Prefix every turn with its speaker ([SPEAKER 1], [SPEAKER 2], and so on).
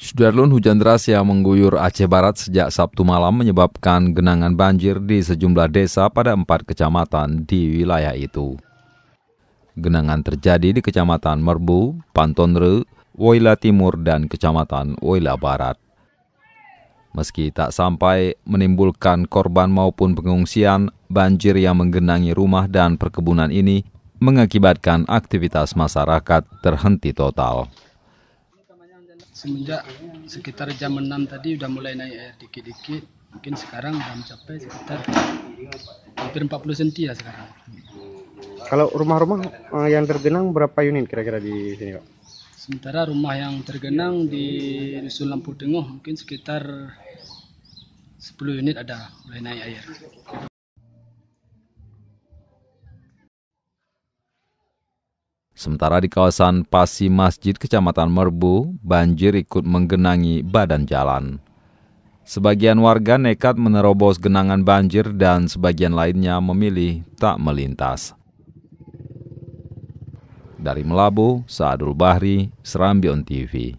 [SPEAKER 1] Sudarlun hujan deras yang mengguyur Aceh Barat sejak Sabtu malam menyebabkan genangan banjir di sejumlah desa pada empat kecamatan di wilayah itu. Genangan terjadi di kecamatan Merbu, Pantonre, Woyla Timur, dan kecamatan Woyla Barat. Meski tak sampai menimbulkan korban maupun pengungsian, banjir yang menggenangi rumah dan perkebunan ini mengakibatkan aktivitas masyarakat terhenti total
[SPEAKER 2] semenjak sekitar jam 6 tadi udah mulai naik air dikit-dikit mungkin sekarang udah mencapai sekitar hampir 40 cm ya sekarang
[SPEAKER 3] kalau rumah-rumah eh, yang tergenang berapa unit kira-kira di sini Pak?
[SPEAKER 2] sementara rumah yang tergenang di Dusun Lampu Tengah mungkin sekitar 10 unit ada mulai naik air
[SPEAKER 1] Sementara di kawasan Pasi Masjid, Kecamatan Merbu, banjir ikut menggenangi badan jalan. Sebagian warga nekat menerobos genangan banjir dan sebagian lainnya memilih tak melintas. Dari Melabu, Saadul Bahri, Serambion TV.